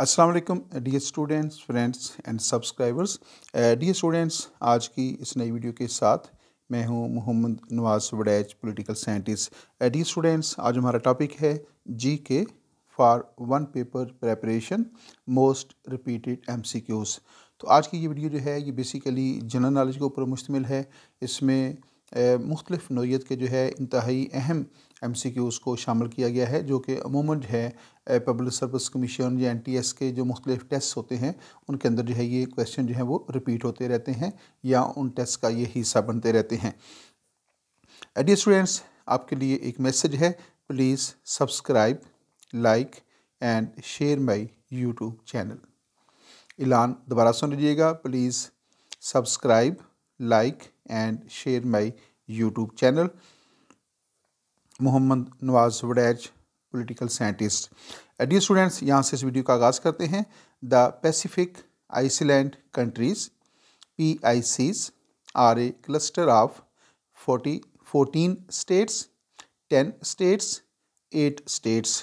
वालेकुम dear students friends and subscribers dear students आज की इस नई वीडियो के साथ मैं हूं Mohammad Nawaz Waraich political scientist dear students आज हमारा टॉपिक है G K for one paper preparation most repeated M C Qs तो आज की ये वीडियो जो है ये बेसिकली जनरल नॉलेज के ऊपर मुश्तमिल है इसमें uh, मुख्तलिफ नोयत के जो है इंतहाई अहम एम सी क्यूज़ को शामिल किया गया है जो कि अमूमन जो है पब्लिक सर्विस कमीशन या एन टी एस के जो मुख्तलिफ टेस्ट होते हैं उनके अंदर जो है ये क्वेश्चन जो है वो रिपीट होते रहते हैं या उन टेस्ट का ये हिस्सा बनते रहते हैं एडियर uh, स्टूडेंट्स आपके लिए एक मैसेज है please subscribe like and share my YouTube channel ऐलान दोबारा सुन लीजिएगा please subscribe like and share my YouTube channel Mohammad Nawaz Waraich political scientist एडियो स्टूडेंट्स यहाँ से इस वीडियो का आगाज़ करते हैं the Pacific island countries P I Cs are a cluster of forty fourteen states ten states eight states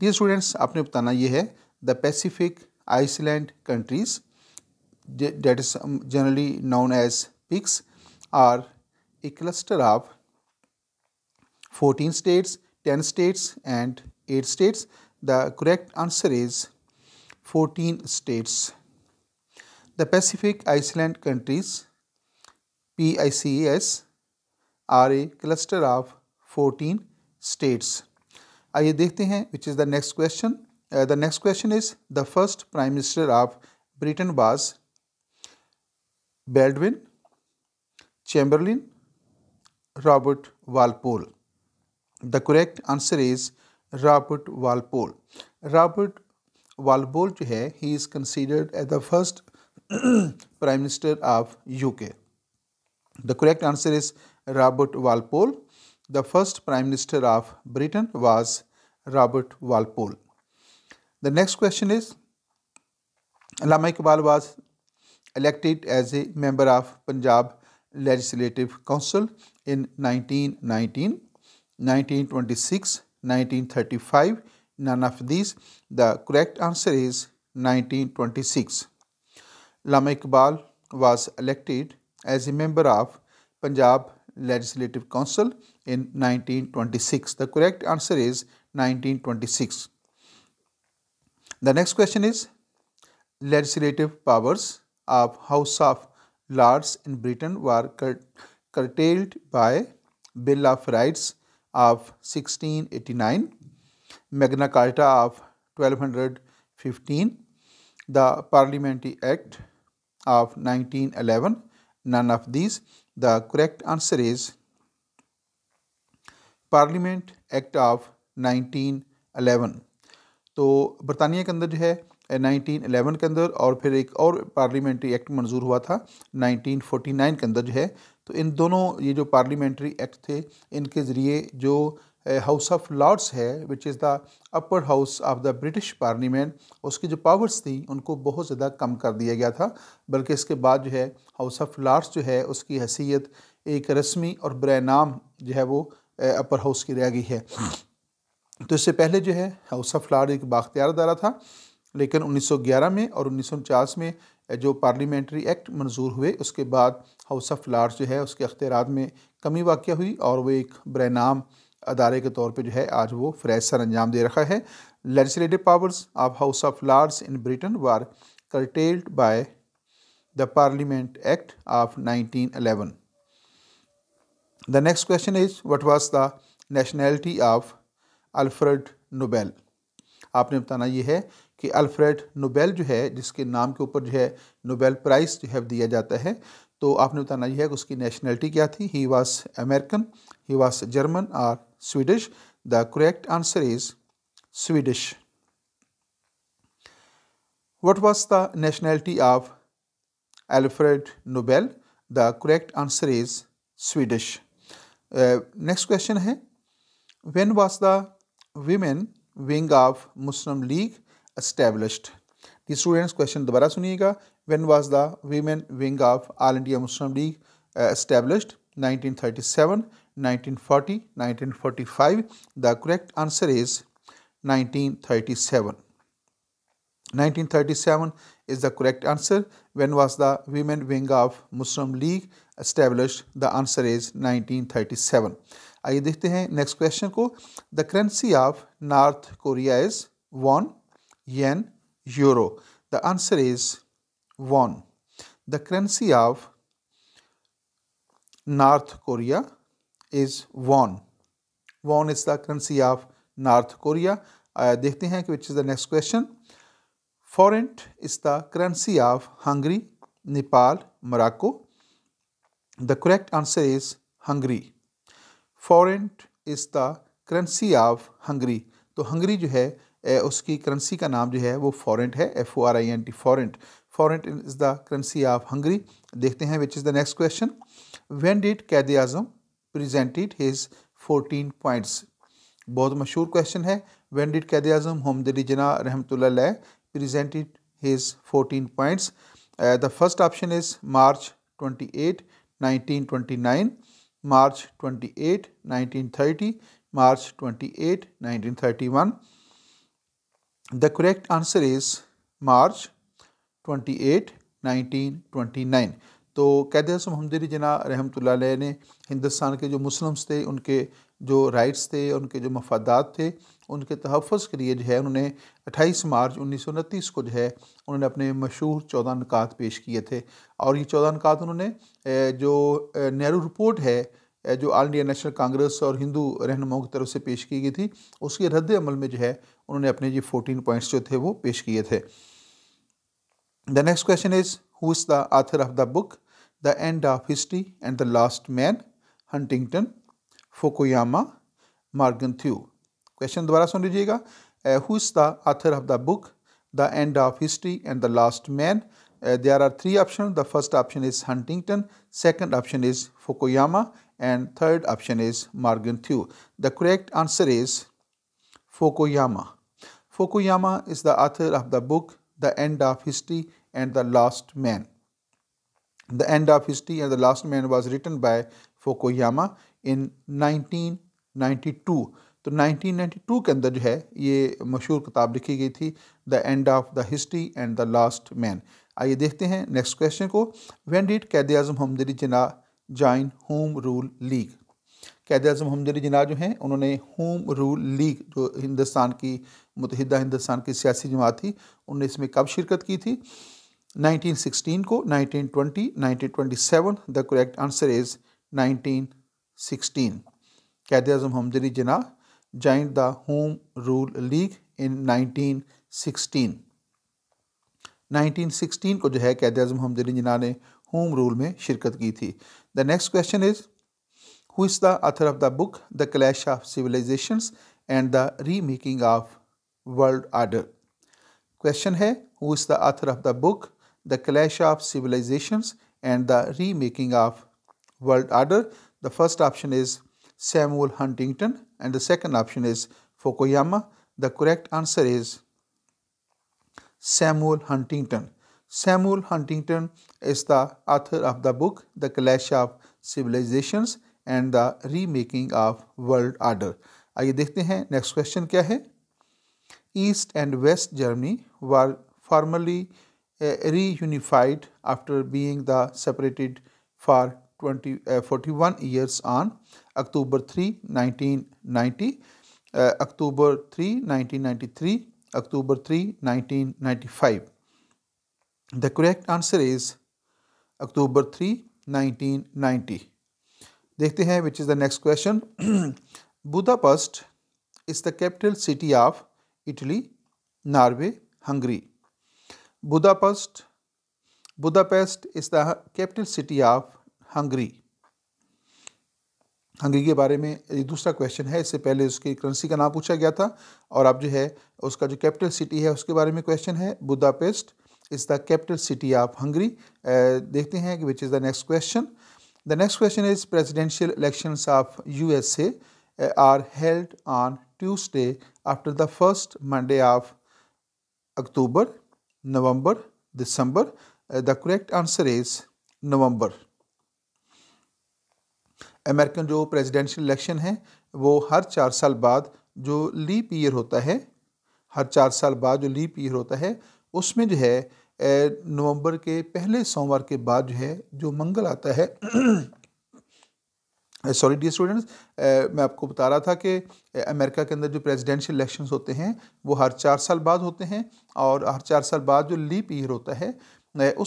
dear students आपने बताना ये है the Pacific island countries that is generally noun as PICs are a cluster of 14 states, 10 states and 8 states. The correct answer is 14 states. The Pacific Island countries (PICS) are a cluster of 14 states. Which is the next question? Uh, the next question is the first Prime Minister of Britain was Baldwin, Chamberlain, Robert Walpole. The correct answer is Robert Walpole. Robert Walpole जो he is considered as the first Prime Minister of UK. The correct answer is Robert Walpole. The first Prime Minister of Britain was Robert Walpole. The next question is Allama Iqbal was elected as a member of Punjab Legislative Council in 1919. 1926, 1935, none of these. The correct answer is 1926. Lama Iqbal was elected as a member of Punjab Legislative Council in 1926. The correct answer is 1926. The next question is Legislative powers of House of Lords in Britain were cur curtailed by Bill of Rights of 1689, Magna Carta of 1215, the Parliamentary Act of 1911, none of these. The correct answer is parliament act of 1911 to britannia ke andar jo hai 1911 के अंदर और फिर एक और parliamentary act मंजूर हुआ था 1949 के अंदर जो है तो इन दोनों ये जो पार्लियामेंट्री एक्ट थे इनके ज़रिए जो हाउस ऑफ लॉर्ड्स है which is the upper house of the British parliament उसकी जो पावर्स थी उनको बहुत ज़्यादा कम कर दिया गया था बल्कि इसके बाद जो है हाउस ऑफ लॉर्ड्स जो है उसकी हैसियत एक रस्मी और बर नाम जो है वो अपर हाउस की रह गई है तो इससे पहले जो है हाउस ऑफ लॉर्ड एक बाख्तियार अदारा था लेकिन 1911 में और उन्नीस में जो पार्लियामेंट्री एक्ट मंजूर हुए उसके बाद हाउस ऑफ लार्ड जो है उसके अख्तियार में कमी वाक़ हुई और वो एक बरनाम अदारे के तौर पर जो है आज वो फ्रैज सर अंजाम दे रखा है legislative powers of House of Lords in Britain were curtailed by the Parliament Act of 1911 the next question is what was the nationality of Alfred Nobel आपने बताना ये है कि अल्फ्रेड नोबेल जो है जिसके नाम के ऊपर जो है नोबेल प्राइज जो है दिया जाता है तो आपने बताना यह है कि उसकी नेशनलिटी क्या थी he was American he was German और Swedish the correct answer is Swedish what was the nationality of Alfred Nobel the correct answer is Swedish next question है when was the women wing of Muslim League established the students question दोबारा सुनिएगा when was the women wing of all india muslim league uh, established 1937 1940 1945 the correct answer is 1937 1937 is the correct answer when was the women wing of muslim league established the answer is 1937 आइए देखते हैं next question को the currency of North Korea is won yen, euro? The answer is won. The currency of North Korea is won. Won is the currency of North Korea. Uh, देखते हैं कि which is the next question. Forint is the currency of Hungary, Nepal, Morocco. The correct answer is Hungary. Forint is the currency of Hungary. तो Hungary जो है उसकी currency का नाम जो है वो फॉरेंट है F O R I N T forint forint is the currency of Hungary देखते हैं which is the next question when did Quaid Azam presented his fourteen points बहुत मशहूर क्वेश्चन है वेन डिट कैद आजम हमदली जना रहमत presented his fourteen points the first option is March twenty eight nineteen twenty nine March twenty eight nineteen thirty March twenty eight nineteen thirty one The correct answer is March 28, 1929. तो कैद हसन हमदरी जना रहमत ने हिंदुस्तान के जो मुस्लिम्स थे उनके जो राइट्स थे उनके जो मफादात थे उनके तहफ़ के लिए जो है उन्होंने 28 मार्च उन्नीस को जो है उन्होंने अपने मशहूर चौदह नकात पेश किए थे और ये चौदह नकात उन्होंने जो नेहरू रिपोर्ट है जो ऑल इंडिया नेशनल कांग्रेस और हिंदू रहनुमाओं की तरफ से पेश की गई थी उसके रद्द अमल में जो है उन्होंने अपने ये फोर्टीन पॉइंट्स जो थे वो पेश किए थे the next question is who is the author of the book the end of history and the last man Huntington Fukuyama Morgenthau question दोबारा सुन लीजिएगा who is the author of the book the end of history and the last man there are three option the first option is Huntington second option is Fukuyama and third option is Morgan Thew. The correct answer is Fukuyama. Fukuyama is the author of the book The End of History and the Last Man. The End of History and the Last Man was written by Fukuyama in 1992. तो 1992 के अंदर जो है ये मशहूर किताब लिखी गई थी the end of the history and the last man आइए देखते हैं नेक्स्ट क्वेश्चन को वैन डिड कैद आजम हमदरी जना जॉइन होम रूल लीग कैद अजम अली जिनाह जो हैं उन्होंने होम रूल लीग जो हिंदुस्तान की मुतहदा हिंदुस्तान की सियासी जमात थी उन्होंने इसमें कब शिरकत की थी 1916 को 1920 1927 the correct answer is 1916 Quaid Azam Ali Jinnah join the Home Rule League in 1916 1916 को जो है कैद अजम हमदली जना ने होम रूल में शिरकत की थी the next question is who is the author of the book the clash of civilization and the remaking of world order question है who is the author of the book the clash of civilization and the remaking of world order the first option is Samuel Huntington and the second option is Fukuyama the correct answer is Samuel Huntington Samuel Huntington is the author of the book the Clash of civilization and the remaking of world order आइए देखते हैं next question क्या है East and West Germany were formally reunified after being the separated for twenty forty one years on October three nineteen ninety October three nineteen ninety three October three nineteen ninety five the The answer is October three nineteen 1990. देखते हैं which is the next question Budapest is the capital city of Italy Norway Hungary Budapest Budapest is the capital city of Hungary Hungary के बारे में दूसरा question है इससे पहले उसकी करेंसी का नाम पूछा गया था और अब जो है उसका जो कैपिटल सिटी है उसके बारे में क्वेश्चन है Budapest is the capital city of Hungary देखते हैं कि which is the next question the next question is presidential election of U S A are held on Tuesday after the first Monday of October November December the correct answer is November American जो presidential election है वो हर चार साल बाद जो leap year होता है हर चार साल बाद जो लीप ईयर होता है उसमें जो है नवंबर के पहले सोमवार के बाद जो है जो मंगल आता है सॉरी डी स्टूडेंट्स मैं आपको बता रहा था कि अमेरिका के अंदर जो प्रेसिडेंशियल इलेक्शंस होते हैं वो हर चार साल बाद होते हैं और हर चार साल बाद जो लीप ईयर होता है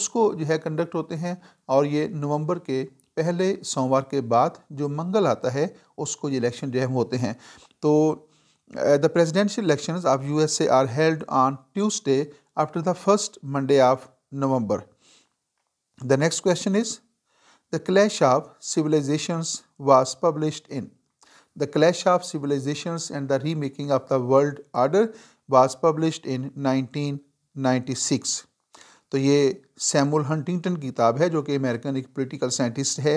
उसको जो है कंडक्ट होते हैं और ये नवंबर के पहले सोमवार के बाद जो मंगल आता है उसको ये इलेक्शन जो है होते हैं तो the presidential election of U A are held on Tuesday after the first Monday of November. The next question is The Clash of Civilizations was published in. The Clash of Civilizations and the Remaking of the World Order was published in 1996. तो ये Samuel Huntington की किताब है जो कि American एक political scientist है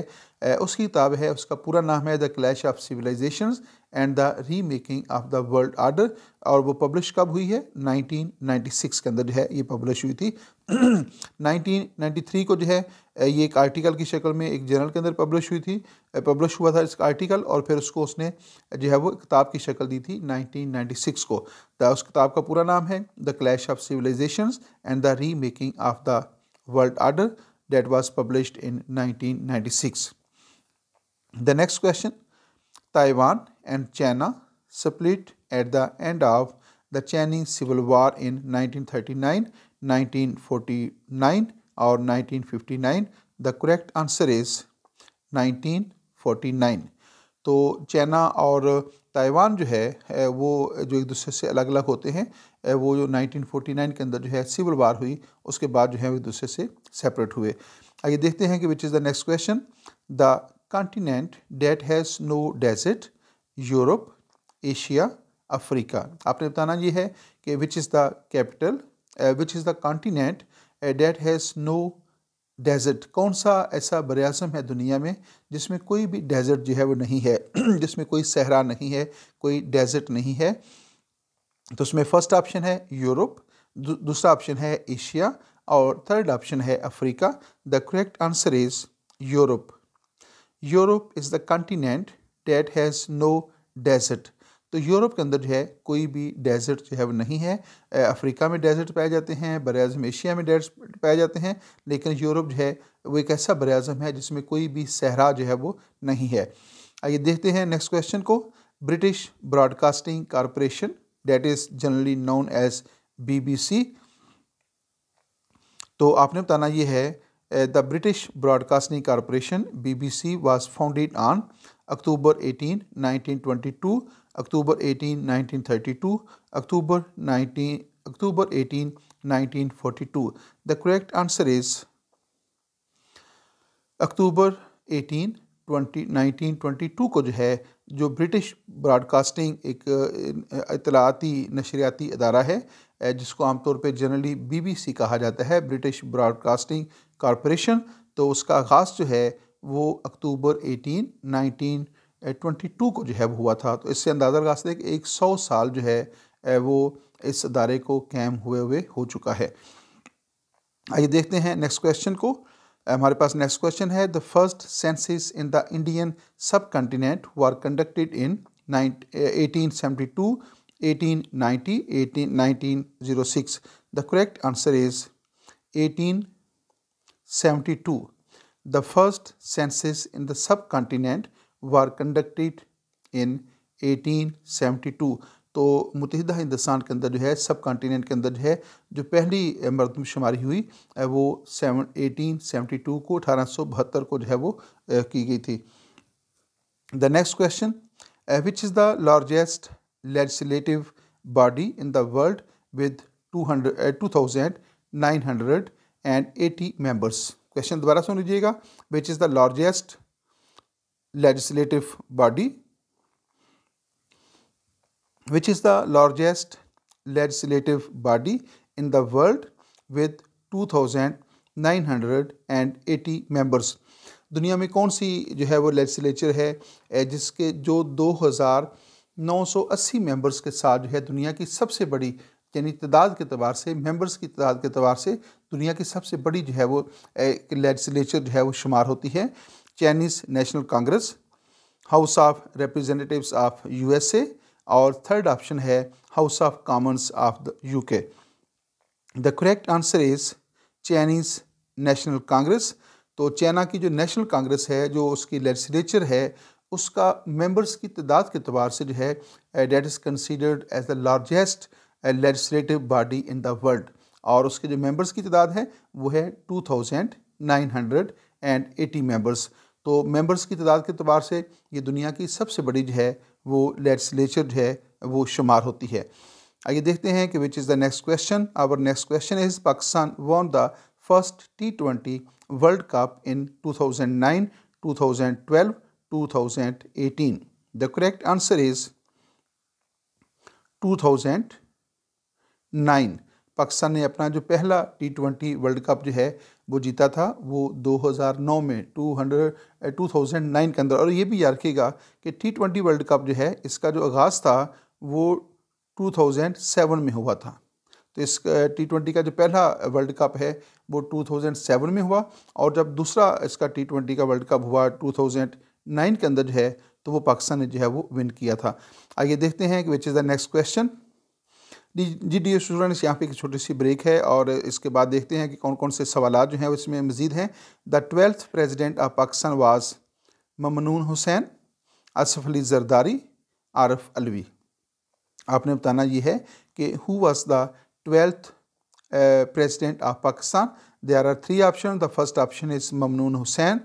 उसकी किताब है उसका पूरा नाम है the clash of civilization and the remaking of the world order और वो पब्लिश कब हुई है 1996 के अंदर जो है ये पब्लिश हुई थी 1993 को जो है ये एक आर्टिकल की शक्ल में एक जर्नल के अंदर पब्लिश हुई थी पब्लिश हुआ था इसका आर्टिकल और फिर उसको उसने जो है वो किताब की शक्ल दी थी 1996 को तो उस किताब का पूरा नाम है the clash of civilization and the remaking of the world order publish in nineteen ninety six the next question Taiwan and China split at the end of the Chinese civil War in 1939, 1949 और 1959. The correct answer is 1949. तो China और Taiwan जो है वो जो एक दूसरे से अलग अलग होते हैं वो जो 1949 के अंदर जो है सिविल वार हुई उसके बाद जो है वो एक दूसरे से सेपरेट हुए आइए देखते हैं कि which is the next question the continent that has no desert Europe Asia Africa आपने बताना ये है कि which is uh, which which is the continent that has no desert कौन सा ऐसा बरअज़म है दुनिया में जिसमें कोई भी डेजर्ट जो है वो नहीं है जिसमें कोई सहरा नहीं है कोई डेजर्ट नहीं है तो उसमें फ़र्स्ट ऑप्शन है यूरोप दूसरा ऑप्शन है एशिया और थर्ड ऑप्शन है Africa the correct answer is Europe Europe is the continent that has no desert तो यूरोप के अंदर जो है कोई भी डेजर्ट जो है वो नहीं है अफ्रीका में डेजर्ट पाए जाते हैं बर अज़म एशिया में डेजर्ट पाए जाते हैं लेकिन यूरोप जो है वो एक ऐसा बर अज़म है जिसमें कोई भी सहरा जो है वो नहीं है आइए देखते हैं नेक्स्ट क्वेश्चन को British Broadcasting Corporation that is generally known as C तो आपने बताना ये है the British Broadcasting Corporation B B C was founded on October eighteen nineteen twenty two October eighteen nineteen thirty two October nineteen October eighteen nineteen forty two the correct answer is October eighteen twenty nineteen twenty two को जो है जो British Broadcasting एक uh, इतलाती uh, नशरियाती अदारा है uh, जिसको आमतौर पर जनरली बी बी सी कहा जाता है ब्रिटिश ब्रॉडकास्टिंग कॉरपोरेशन तो उसका आगाज़ जो है वो अक्टूबर एटीन नाइनटीन 22 टू को जो है वो हुआ था तो इससे अंदाज़ा लगा सकते कि एक सौ साल जो है eh, वो इस अदारे को कैम हुए हुए हो चुका है आइए देखते हैं नेक्स्ट क्वेश्चन को eh, हमारे पास नेक्स्ट क्वेश्चन है the first census in the Indian subcontinent were conducted in eighteen seventy two eighteen ninety eighteen nineteen zero six the correct answer is eighteen 1872 The first census in the subcontinent were conducted in 1872. तो मुतहदा हिंदुस्तान के अंदर जो है सब continent के अंदर जो है जो पहली मरदमशुमारी हुई वो सेवन एटीन सेवेंटी टू को अठारह सौ बहत्तर को जो है वो की गई थी the next question which is the largest legislative body in the world with two hundred two thousand nine hundred and eighty members question दोबारा सुन लीजिएगा which is the largest legislative body which is the largest legislative body in the world with 2980 members दुनिया में कौन सी जो है वो legislature है जिसके जो 2980 मेंबर्स के साथ जो है दुनिया की सबसे बड़ी यानी तदाद के अतबार से मेंबर्स की तदाद के अतबार से दुनिया की सबसे बड़ी जो है वो लेजिस्लेचर जो है वो शुमार होती है Chinese National Congress House of Representatives of USA और थर्ड ऑप्शन है House of Commons of the UK the correct answer is Chinese National Congress तो चाइना की जो नेशनल कांग्रेस है जो उसकी लेजिस्लेचर है उसका मेंबर्स की तादाद के अतबार से जो है that is considered as the largest legislative body in the world और उसके जो मेंबर्स की तादाद है वो है two thousand nine hundred and eighty members तो मेंबर्स की तादाद के अतबार से ये दुनिया की सबसे बड़ी जो है वो लेजिस्लेचर जो है वो शुमार होती है आइए देखते हैं कि which is the next question our next question is Pakistan won the first T twenty World Cup in two two thousand thousand nine thousand eighteen the The answer is two thousand nine Pakistan ने अपना जो पहला T twenty World cup जो है वो जीता था वो 2009 में 200 2009 के अंदर और ये भी याद रखिएगा कि टी ट्वेंटी वर्ल्ड कप जो है इसका जो आगाज़ था वो 2007 में हुआ था तो इस टी ट्वेंटी का जो पहला वर्ल्ड कप है वो 2007 में हुआ और जब दूसरा इसका टी ट्वेंटी का वर्ल्ड कप हुआ 2009 के अंदर जो है तो वो पाकिस्तान ने जो है वो विन किया था आइए देखते हैं कि which is the next question जी डी स्टूडेंट्स यहाँ पे एक छोटी सी ब्रेक है और इसके बाद देखते हैं कि कौन कौन से सवाल जो हैं इसमें मज़ीद हैं the twelfth president of Pakistan was Mamnoon Hussain Asif Ali Zardari Arif Alvi आपने बताना ये है कि who was the twelfth president of Pakistan there are three option the first option is Mamnoon Hussain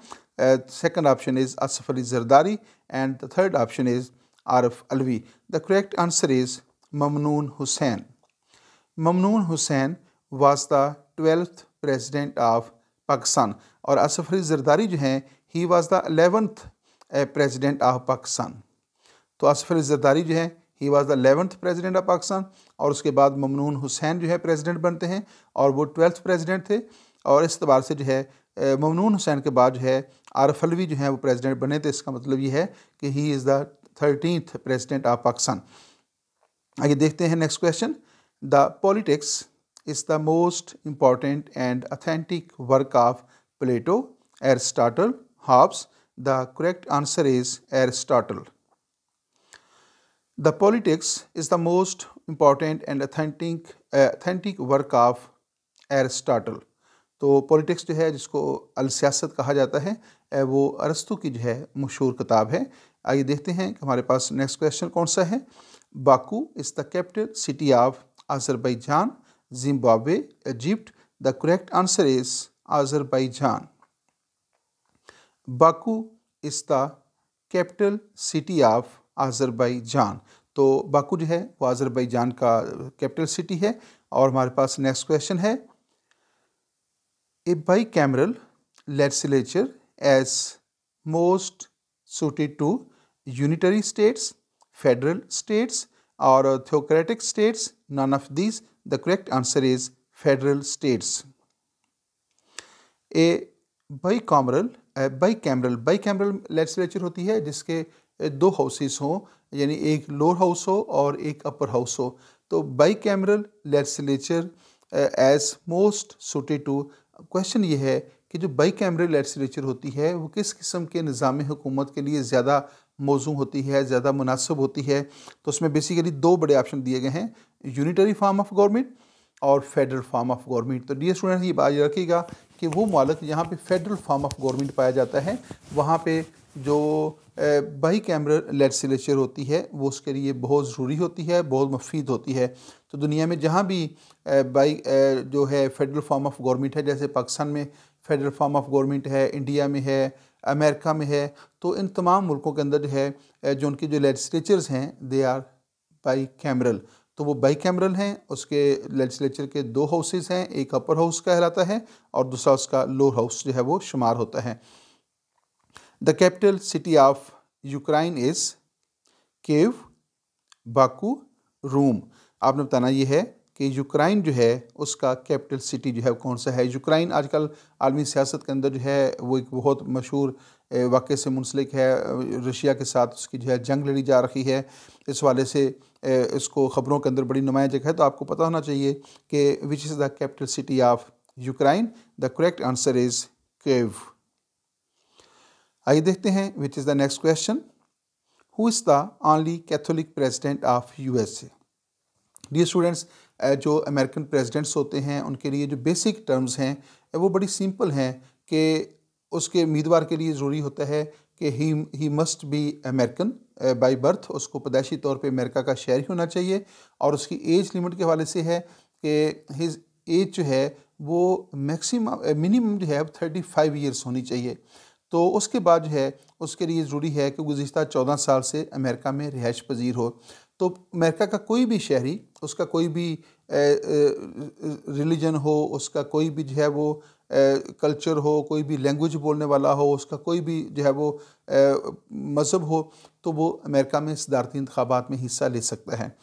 second option is Asif Ali Zardari and the third option is Arif Alvi the correct answer is Mamnoon Hussain Mamnoon Hussain was the twelfth president of Pakistan और असफ अली जरदारी जो हैं he was the eleventh president of Pakistan तो असफ अली जरदारी जो हैं he was the eleventh president of Pakistan और उसके बाद ममनून हुसैन जो है प्रेसिडेंट बनते हैं और वो ट्वेल्थ प्रेसिडेंट थे और इस तबार से जो है eh, ममनून हुसैन के बाद जो है आरफ अलवी जो है वो प्रेसिडेंट बने थे इसका मतलब ये है कि he is the thirtieth president of Pakistan आगे देखते हैं next question the politics is the most important and authentic work of Plato Aristotle Hobbes the correct answer is Aristotle the politics is the most important and authentic authentic work of Aristotle तो politics जो है जिसको अलसियासत कहा जाता है वो अरस्तु की जो है मशहूर किताब है आइए देखते हैं कि हमारे पास नेक्स्ट क्वेश्चन कौन सा है Baku is the capital city of Azerbaijan, Zimbabwe, Egypt. The correct answer is Azerbaijan. Baku is the capital city of Azerbaijan. तो बाकू जो है वो आज़रबाईजान का कैपिटल सिटी है और हमारे पास नेक्स्ट क्वेश्चन है a bicameral legislature as most suited to unitary states federal states or uh, theocratic states? None of these. The correct answer is federal states. A bicameral, a bicameral, bicameral legislature होती है जिसके दो houses हों यानी एक lower house हो और एक अपर हाउस हो तो bicameral legislature as most suited to question ये है कि जो बाईकैमरल लेजिस्लेचर होती है वो किस किस्म के निज़ाम हुकूमत के लिए ज़्यादा मौजू होती है ज़्यादा मुनासिब होती है तो उसमें बेसिकली दो बड़े ऑप्शन दिए गए हैं यूनिटरी फार्म ऑफ गवर्नमेंट और फेडरल फार्म ऑफ गवर्नमेंट तो डी स्टूडेंट ये बात रखिएगा कि वो मालक जहाँ पे फेडरल फार्म ऑफ गवर्नमेंट पाया जाता है वहाँ पे जो बाई कैमरल लेजिस्लेचर होती है वो उसके लिए बहुत ज़रूरी होती है बहुत मुफीद होती है तो दुनिया में जहाँ भी बाई जो है फेडरल फार्म ऑफ गवर्नमेंट है जैसे पाकिस्तान में फेडरल फार्म ऑफ गवर्नमेंट है इंडिया में है अमेरिका में है तो इन तमाम मुल्कों के अंदर जो है जो उनकी जो लेजिस्लेचर्स हैं दे आर बाई कैमरल तो वो बाई कैमरल हैं उसके लेजिस्लेचर के दो हाउसेज़ हैं एक अपर हाउस कहलाता है और दूसरा उसका लोअर हाउस जो है वो शुमार होता है the capital city of Ukraine is Kiev Baku Rome आपने बताना ये है कि यूक्राइन जो है उसका कैपिटल सिटी जो है कौन सा है यूक्राइन आजकल आलमी सियासत के अंदर जो है वो एक बहुत मशहूर वाक़े से मुंसलिक है रशिया के साथ उसकी जो है जंग लड़ी जा रही है इस वाले से इसको ख़बरों के अंदर बड़ी नुमाया जगह है तो आपको पता होना चाहिए कि which is the capital city of Ukraine the correct answer is Kiev आइए देखते हैं which is the next question who is the only Catholic president of U S A students जो अमेरिकन प्रेसिडेंट्स होते हैं उनके लिए जो बेसिक टर्म्स हैं वो बड़ी सिंपल हैं कि उसके उम्मीदवार के लिए ज़रूरी होता है कि he he must be American by birth उसको पदाशी तौर पे अमेरिका का शहरी होना चाहिए और उसकी एज लिमिट के हवाले से है कि हिज एज जो है वो मैक्सिमम मिनिमम जो है थर्टी फाइव ईयर्स होनी चाहिए तो उसके बाद जो है उसके लिए ज़रूरी है कि गुज्तर चौदह साल से अमेरिका में रिहाइश पजीर हो तो अमेरिका का कोई भी शहरी उसका कोई भी रिलीजन हो उसका कोई भी जो है वो कल्चर हो कोई भी लैंग्वेज बोलने वाला हो उसका कोई भी जो है वो मज़हब हो तो वो अमेरिका में सदारती इंतबात में हिस्सा ले सकता है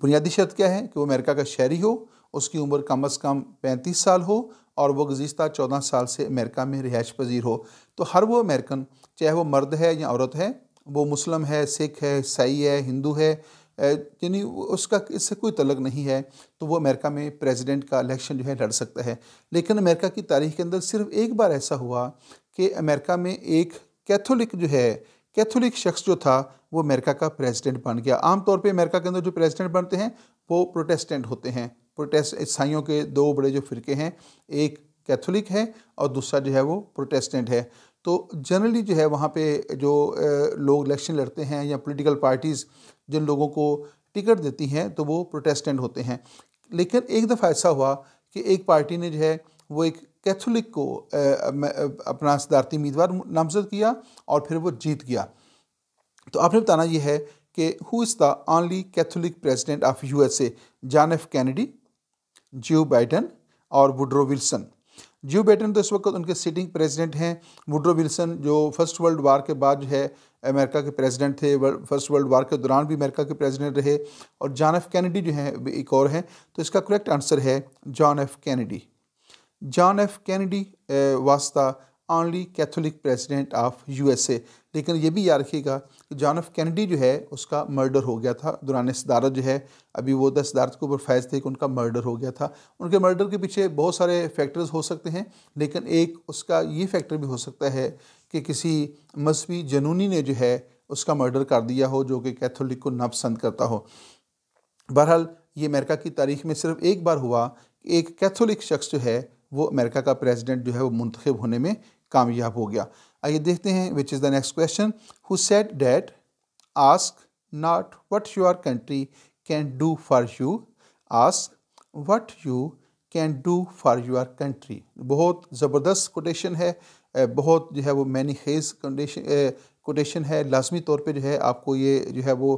बुनियादी शर्त क्या है कि वो अमेरिका का शहरी हो उसकी उम्र कम अज़ कम पैंतीस साल हो और वह गुज्त चौदह साल से अमेरिका में रिहाइश पजीर हो तो हर वो अमेरिकन चाहे वो मर्द है या औरत है वो मुस्लिम है सिख है ईसाई है हिंदू है यानी उसका इससे कोई तलक नहीं है तो वो अमेरिका में प्रेसिडेंट का इलेक्शन जो है लड़ सकता है लेकिन अमेरिका की तारीख के अंदर सिर्फ एक बार ऐसा हुआ कि अमेरिका में एक कैथोलिक जो है कैथोलिक शख्स जो था वो अमेरिका का प्रेसिडेंट बन गया आमतौर पे अमेरिका के अंदर जो प्रेसिडेंट बनते हैं वो प्रोटेस्टेंट होते हैं प्रोटेस्ट ईसाइयों के दो बड़े जो फ़िरके हैं एक कैथोलिक है और दूसरा जो है वो प्रोटेस्टेंट है तो जनरली जो है वहाँ पे जो लोग इलेक्शन लड़ते हैं या पॉलिटिकल पार्टीज़ जिन लोगों को टिकट देती हैं तो वो प्रोटेस्टेंट होते हैं लेकिन एक दफ़ा ऐसा हुआ कि एक पार्टी ने जो है वो एक कैथोलिक को अपना सदारती उम्मीदवार नामजद किया और फिर वो जीत गया तो आपने बताना यह है कि who is the only Catholic president of USA John F Kennedy Joe Biden और वुड्रो विल्सन जो बेटन तो इस वक्त उनके सिटिंग प्रेसिडेंट हैं वुड्रो विल्सन जो फर्स्ट वर्ल्ड वार के बाद जो है अमेरिका के प्रेसिडेंट थे फर्स्ट वर्ल्ड वार के दौरान भी अमेरिका के प्रेसिडेंट रहे और जॉन एफ कैनेडी जो है एक और हैं तो इसका करेक्ट आंसर है John F Kennedy John F Kennedy was the only Catholic president of USA लेकिन ये भी याद रखिएगा जॉन एफ कैनेडी जो है उसका मर्डर हो गया था दुरान सदारत जो है अभी वो दस सदारत के ऊपर फैज़ थे कि उनका मर्डर हो गया था उनके मर्डर के पीछे बहुत सारे फैक्टर्स हो सकते हैं लेकिन एक उसका ये फैक्टर भी हो सकता है कि किसी मसवी जनूनी ने जो है उसका मर्डर कर दिया हो जो कि कैथोलिक को नापसंद करता हो बहरहाल ये अमेरिका की तारीख में सिर्फ एक बार हुआ कि एक कैथोलिक शख्स जो है वो अमेरिका का प्रेसिडेंट जो है वो मुंतखब होने में कामयाब हो गया आइए देखते हैं which is the next question who said that ask not what your country can do for you ask what you can do for your country बहुत ज़बरदस्त कोटेशन है बहुत जो है वो मैनी खेज कंडीशन कोटेशन है लाजमी तौर पे जो है आपको ये जो है वो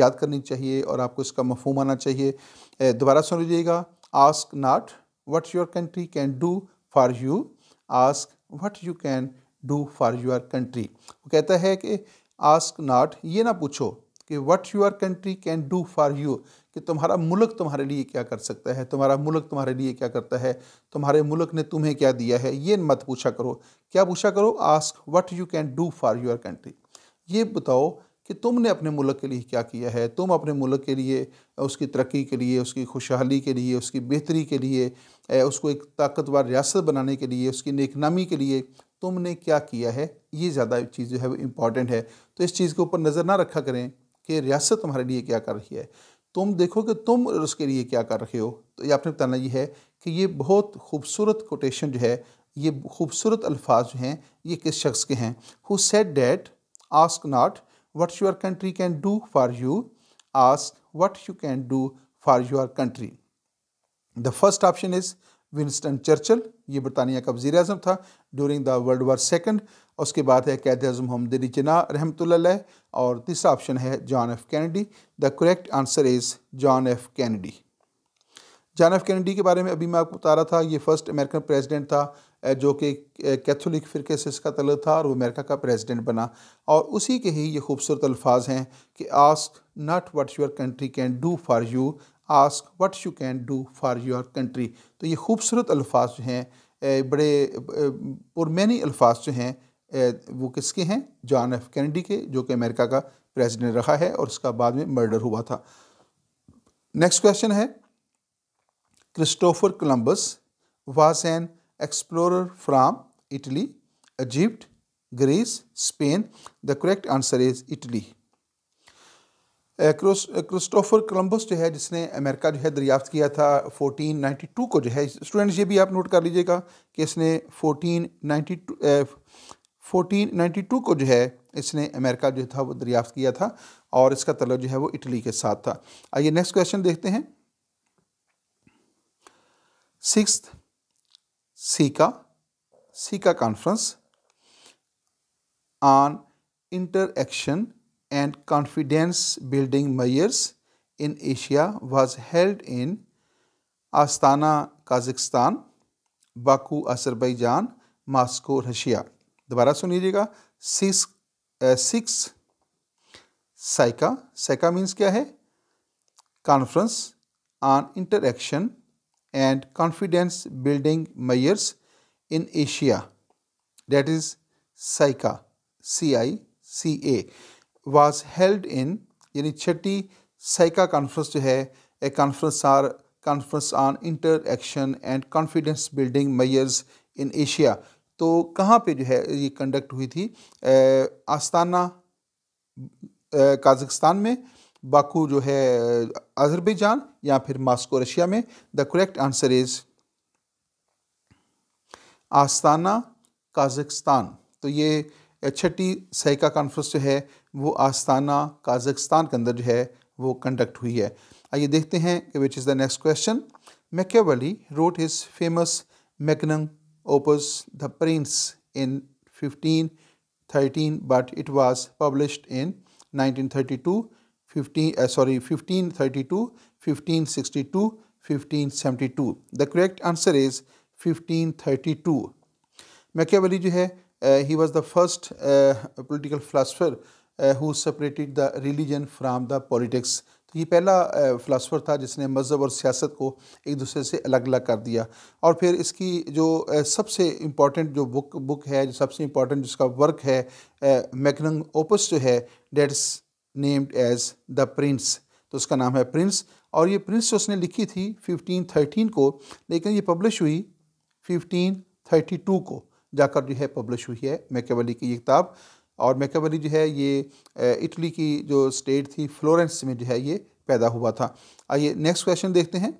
याद करनी चाहिए और आपको इसका मफहम आना चाहिए दोबारा सुन लीजिएगा ask not what your country can do for you ask what you can do for your country वो कहता है कि आस्क नाट ये ना पूछो कि what your country can do for you कि तुम्हारा मुल्क तुम्हारे लिए क्या कर सकता है तुम्हारा मुल्क तुम्हारे लिए क्या करता है तुम्हारे मुल्क ने तुम्हें क्या दिया है ये मत पूछा करो क्या पूछा करो ask what you can do for your country ये बताओ कि तुमने अपने मुल्क के लिए क्या किया है तुम अपने मुल्क के लिए उसकी तरक्की के लिए उसकी खुशहाली के लिए उसकी बेहतरी के लिए उसको एक ताकतवर रियासत बनाने के लिए उसकी नेकनामी के लिए तुमने क्या किया है ये ज़्यादा चीज़ जो है वो इम्पॉर्टेंट है तो इस चीज़ के ऊपर नज़र ना रखा करें कि रियासत तुम्हारे लिए क्या कर रही है तुम देखो कि तुम उसके लिए क्या कर रहे हो तो ये आपने बताना ये है कि ये बहुत खूबसूरत कोटेशन जो है ये खूबसूरत अल्फाज हैं ये किस शख्स के हैं who said that ask not what your country can do for you. Ask what you can do for your country. The first option is Winston Churchill ये बरतानिया का वजी अजम था during the world war second उसके बाद है कैद अजम हमदरी जना रहमत और तीसरा ऑप्शन है John F Kennedy the correct answer is John F Kennedy John F Kennedy के बारे में अभी मैं आपको बता रहा था ये फर्स्ट अमेरिकन प्रेसिडेंट था जो कि कैथोलिक फ़िरके से इसका तलब था और वो अमेरिका का प्रेसिडेंट बना और उसी के ही ये खूबसूरत अल्फाज हैं कि ask not what your country can do for you ask what you can do for your country तो ये खूबसूरत अल्फाज जो हैं बड़े और मैनी अल्फाज जो हैं वो किसके हैं जॉन एफ कैनेडी के जो कि अमेरिका का प्रेसिडेंट रहा है और उसका बाद में मर्डर हुआ था नेक्स्ट क्वेश्चन है Christopher Columbus was an explorer from Italy, Egypt, Greece, Spain. The correct answer is Italy. Christopher eh, Columbus eh, जो है जिसने अमेरिका जो है दरियाफ्त किया था 1492 को जो है स्टूडेंट्स ये भी आप नोट कर लीजिएगा कि इसने 1492 1492 eh, को जो है इसने अमेरिका जो था वो दरियाफ्त किया था और इसका तलब जो है वो इटली के साथ था आइए नेक्स्ट क्वेश्चन देखते हैं sixth SECA, SECA conference on interaction and confidence building measures in Asia was held in Astana, Kazakhstan, Baku, Azerbaijan, Moscow, Russia. दोबारा सुन लीजिएगा six six CICA CICA means क्या है conference on interaction and confidence building measures in Asia, that is SICA, C-I-C-A, was held in यानी छठी Saika conference जो है a conference or conference on interaction and confidence building measures in Asia तो कहाँ पे जो है ये कंडक्ट हुई थी ए, आस्ताना काज़िस्तान में बाकू जो है अजरबैजान या फिर मास्को रशिया में the correct answer is Astana Kazakhstan तो ये छठी सैका कॉन्फ्रेंस जो है वो आस्ताना काजकस्तान के अंदर जो है वो कंडक्ट हुई है आइए देखते हैं कि which is the next question Machiavelli wrote his famous magnum opus the prince in 1513 but it was published in 1932 sorry fifteen thirty two fifteen sixty two fifteen 1562 two the correct answer is fifteen thirty 1532 Machiavelli जो है he was the first political philosopher who separated the religion from the politics ये पहला philosopher uh, था जिसने मज़हब और सियासत को एक दूसरे से अलग अलग कर दिया और फिर इसकी जो uh, सबसे इम्पॉर्टेंट जो बुक बुक है जो सबसे इम्पॉर्टेंट जिसका वर्क है मैगनम uh, ओपस जो है that's named as the prince तो उसका नाम है प्रिंस और ये प्रिंस उसने लिखी थी 1513 को लेकिन ये पब्लिश हुई 1532 को जाकर जो है पब्लिश हुई है मैकेवली की ये किताब और मैकेवली जो है ये इटली की जो स्टेट थी फ्लोरेंस में जो है ये पैदा हुआ था आइए नेक्स्ट क्वेश्चन देखते हैं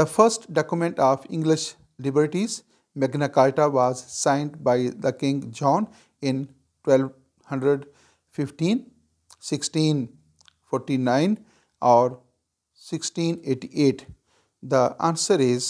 the first document of English liberties Carta was signed by the king John in twelve hundred fifteen sixteen sixteen nine और eighty eight the answer is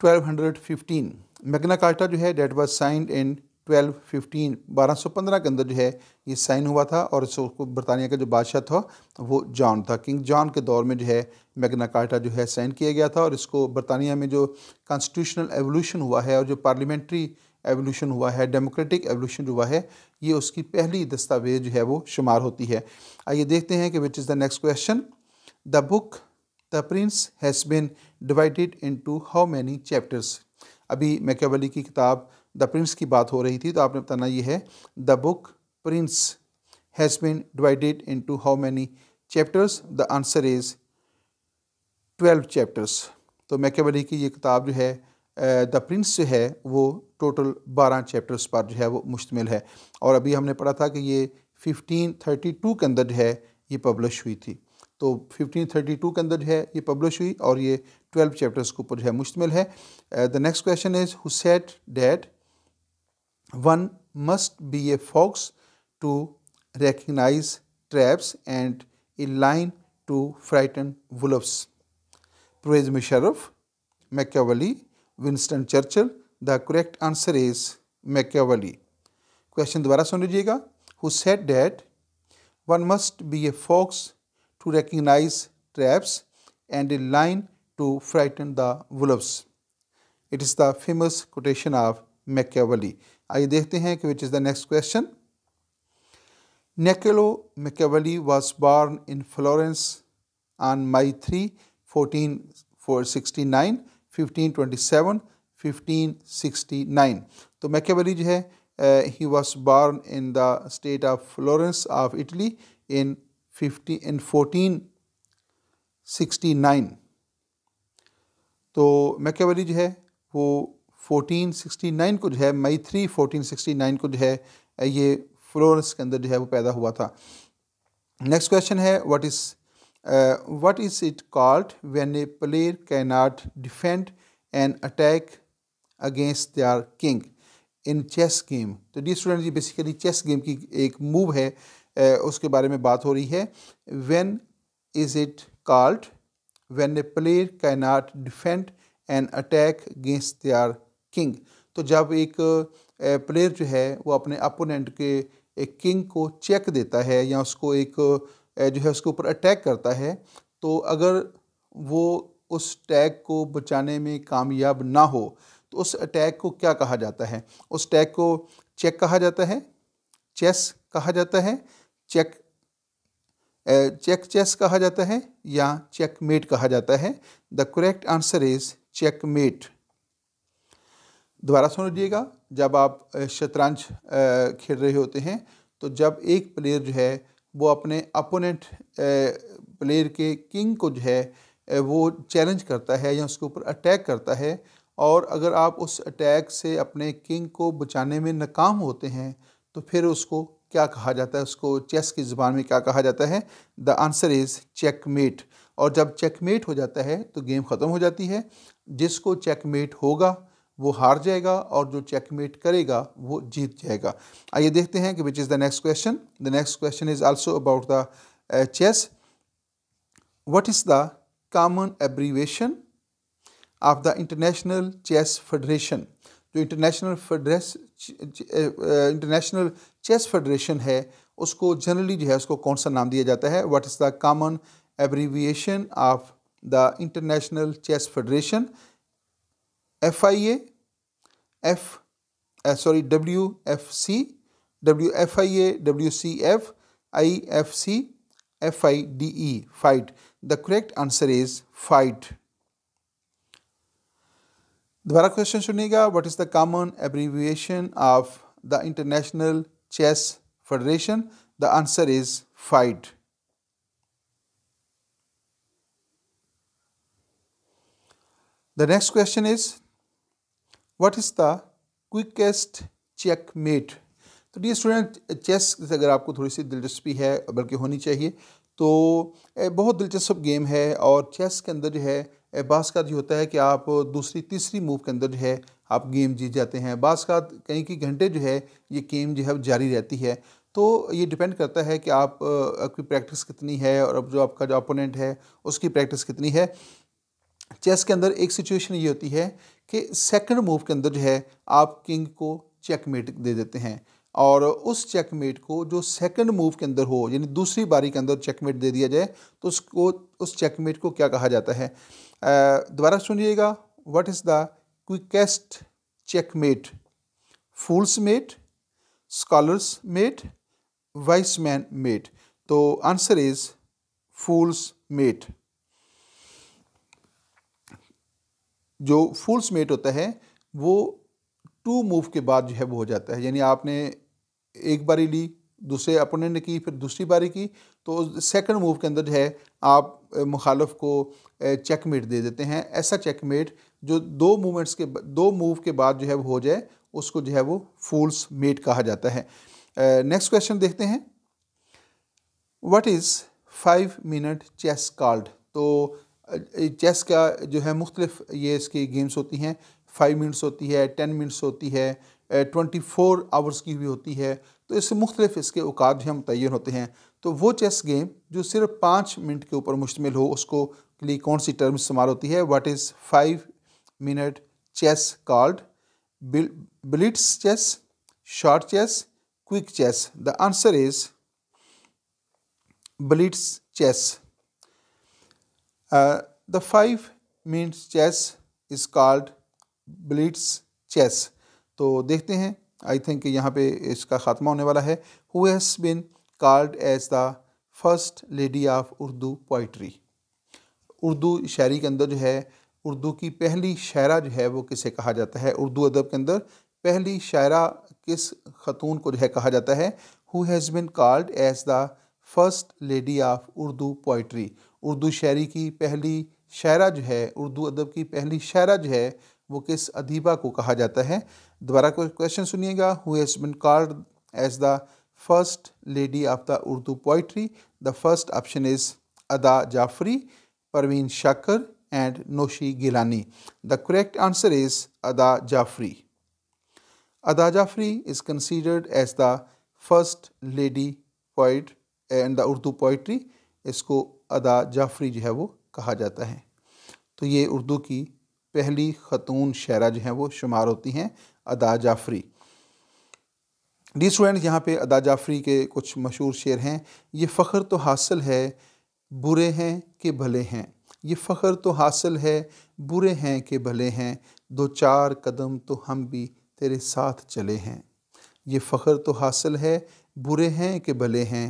twelve hundred fifteen Magna Carta जो है date was signed in सौ पंद्रह के अंदर जो है ये साइन हुआ था और इसको बरतानिया का जो बादशाह था वो जॉन था किंग जॉन के दौर में जो है मैग्ना कार्टा जो है साइन किया गया था और इसको बरतानिया में जो कॉन्स्टिट्यूशनल एवोल्यूशन हुआ है और जो पार्लियामेंट्री एवोल्यूशन हुआ है डेमोक्रेटिक एवोल्यूशन हुआ है ये उसकी पहली दस्तावेज जो है वो शुमार होती है आइए देखते हैं कि which is the next question the book the prince has been divided into how many chapters अभी मैकेवली की किताब द प्रिंस की बात हो रही थी तो आपने बताना ये है the book prince has been divided into how many chapters the answer is twelve chapters तो मैकेवली की ये किताब जो है द प्रिंस जो है वो टोटल बारह चैप्टर्स पर जो है वो मुश्तमिल है और अभी हमने पढ़ा था कि ये फिफ्टीन थर्टी टू के अंदर जो है ये पब्लिश हुई थी तो 1532 के अंदर जो है ये पब्लिश हुई और ये 12 चैप्टर्स के ऊपर जो है मुश्तमिल है the next question is who said that one must be a fox to recognize traps and a lion to frighten wolves Pervez Musharraf Machiavelli Winston Churchill the correct answer is Machiavelli question दोबारा सुन लीजिएगा who said that one must be a fox to recognize traps and a lion to frighten the wolves. It is the famous quotation of Machiavelli. आइए देखते हैं कि which is the next question. Niccolo Machiavelli was born in Florence on May 3, 1469 1569 तो Machiavelli जो है he was born in the state of Florence of Italy in fifty in 1469 तो Machiavelli जो है वो 1469 को जो है मई थ्री 1469 को जो है ये फ्लोरेंस के अंदर जो है वो पैदा हुआ था नेक्स्ट क्वेश्चन है what is uh, what is it called when a player cannot defend an attack against their king in chess game तो डी स्टूडेंट जी बेसिकली चेस गेम की एक मूव है uh, उसके बारे में बात हो रही है when is it called when a player can not defend an attack against our king तो जब एक प्लेयर uh, जो है वो अपने अपोनेंट के एक किंग को चेक देता है या उसको एक जो है उसके ऊपर अटैक करता है तो अगर वो उस टैग को बचाने में कामयाब ना हो तो उस अटैक को क्या कहा जाता है उस टैग को चेक कहा जाता है चेस कहा जाता है चेक चेक चेस कहा जाता है या चेकमेट कहा जाता है the correct answer is checkmate दोबारा सुन लीजिएगा जब आप शतरंज खेल रहे होते हैं तो जब एक प्लेयर जो है वो अपने अपोनेंट प्लेयर के किंग को जो है वो चैलेंज करता है या उसके ऊपर अटैक करता है और अगर आप उस अटैक से अपने किंग को बचाने में नाकाम होते हैं तो फिर उसको क्या कहा जाता है उसको चेस की ज़ुबान में क्या कहा जाता है द आंसर इज़ चेकमेट और जब चेकमेट हो जाता है तो गेम ख़त्म हो जाती है जिसको चेकमेट होगा वो हार जाएगा और जो चेकमेट करेगा वो जीत जाएगा आइए देखते हैं कि which is the next question the next question is also about the chess what is the common abbreviation of the international chess federation जो international federation international chess federation है उसको जनरली जो है उसको कौन सा नाम दिया जाता है what is the common abbreviation of the international chess federation F I A F, uh, sorry, WFC, WFIA, WCF, IFC, FIDE, fight. The correct answer is fight. The other question Shuniga, what is the common abbreviation of the International Chess Federation? The answer is fight. The next question is what is the quickest mate तो the student chess अगर आपको थोड़ी सी दिलचस्पी है बल्कि होनी चाहिए तो बहुत दिलचस्प गेम है और चेस के अंदर जो है बास का जो होता है कि आप दूसरी तीसरी मूव के अंदर जो है आप गेम जीत जाते हैं बास का कहीं की घंटे जो है ये गेम जो है जारी रहती है तो ये डिपेंड करता है कि आप आपकी प्रैक्टिस कितनी है और अब जो आपका जो अपोनेंट है उसकी प्रैक्टिस कितनी है चेस के अंदर एक सिचुएशन ये होती है कि सेकंड मूव के अंदर जो है आप किंग को चेकमेट दे देते हैं और उस चेकमेट को जो सेकंड मूव के अंदर हो यानी दूसरी बारी के अंदर चेकमेट दे दिया जाए तो उसको उस चेकमेट को क्या कहा जाता है दोबारा सुनिएगा what is the quickest checkmate fool's mate scholar's mate Wiseman mate तो आंसर इज़ फूल्स मेट जो फुल स्मेट होता है वो टू मूव के बाद जो है वो हो जाता है यानी आपने एक बारी ली दूसरे अपोनेंट ने की फिर दूसरी बारी की तो सेकंड मूव के अंदर जो है आप मुखालफ को चेकमेट दे देते हैं ऐसा चेकमेट जो दो मूवमेंट्स के दो मूव के बाद जो है वो हो जाए उसको जो है वो फूल्स मेट कहा जाता है नेक्स्ट क्वेश्चन देखते हैं what is five minute chess called तो चेस का जो है मुख्तलिफ ये इसकी गेम्स होती हैं फाइव मिनट्स होती है टेन मिनट्स होती है ट्वेंटी फ़ोर आवर्स की भी होती है तो इससे मुख्तलिफ इसके अवकात भी हम तैयार होते हैं तो वो चेस गेम जो सिर्फ पाँच मिनट के ऊपर मुश्तमिल हो उसको के लिए कौन सी टर्म इस्तेमाल होती है what is five minute chess called blitz chess short chess quick chess the answer is blitz chess The five means chess is called blitz chess. तो देखते हैं आई थिंक यहाँ पे इसका ख़ात्मा होने वाला है who has been called as the first lady of Urdu poetry Urdu शायरी के अंदर जो है उर्दू की पहली शायरा जो है वो किसे कहा जाता है उर्दू अदब के अंदर पहली शायरा किस खतून को जो है कहा जाता है who has been called as the first lady of Urdu poetry Urdu शायरी की पहली शायरा जो है उर्दू अदब की पहली शायरा जो है वो किस अदीबा को कहा जाता है दोबारा क्वेश्चन सुनिएगा who has been called as the first lady of the Urdu poetry the first option is Ada Jafri Parveen Shakir and Noshi Gilani the correct answer is Ada Jafri Ada Jafri is considered as the first lady poet and the Urdu poetry इसको अदा जाफरी जो है वो कहा जाता है तो ये उर्दू की पहली खतून शायरा जो हैं वो शुमार होती हैं अदा जाफरी डी स्टूडेंट यहाँ पे अदा जाफरी के कुछ मशहूर शेर हैं ये फ़ख्र तो हासिल है बुरे हैं कि भले हैं ये फ़ख्र तो हासिल है बुरे हैं कि भले हैं दो चार कदम तो हम भी तेरे साथ चले हैं ये फ़ख्र तो हासिल है बुरे हैं कि भले हैं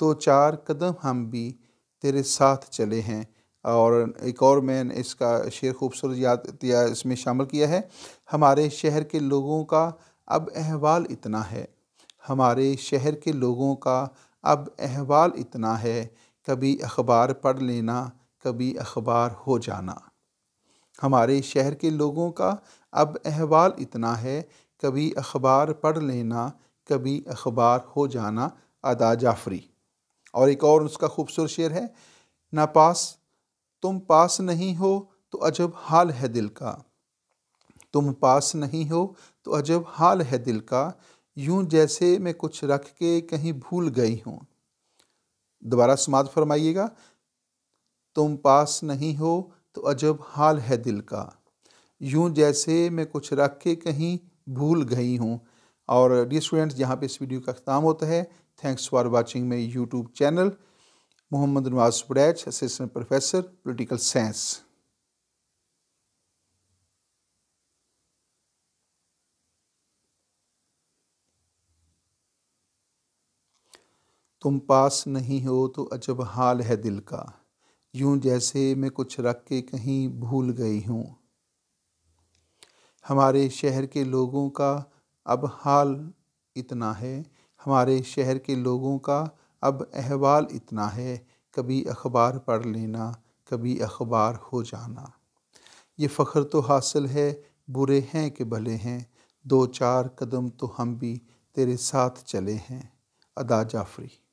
दो चार कदम हम भी तेरे साथ चले हैं और एक और मैंने इसका शेर खूबसूरत याद दिया इसमें शामिल किया है हमारे शहर के लोगों का अब अहवाल इतना है हमारे शहर के लोगों का अब अहवाल इतना है कभी अखबार पढ़ लेना कभी अखबार हो जाना हमारे शहर के लोगों का अब अहवाल इतना है कभी अखबार पढ़ लेना कभी अखबार हो जाना अदा जाफरी और एक और उसका खूबसूरत शेर है ना पास तुम पास नहीं हो तो अजब हाल है दिल का तुम पास नहीं हो तो अजब हाल है दिल का यूं जैसे मैं कुछ रख के कहीं भूल गई हूं दोबारा समाज फरमाइएगा तुम पास नहीं हो तो अजब हाल है दिल का यूं जैसे मैं कुछ रख के कहीं भूल गई हूं और डी स्टूडेंट्स यहाँ पे इस वीडियो का अख्ताम होता है thanks for watching my YouTube channel Mohammad Nawaz Subraj, assistant professor Political science तुम पास नहीं हो तो अजब हाल है दिल का यूं जैसे मैं कुछ रख के कहीं भूल गई हूं हमारे शहर के लोगों का अब हाल इतना है हमारे शहर के लोगों का अब अहवाल इतना है कभी अखबार पढ़ लेना कभी अखबार हो जाना ये फ़ख्र तो हासिल है बुरे हैं कि भले हैं दो चार कदम तो हम भी तेरे साथ चले हैं अदा जाफरी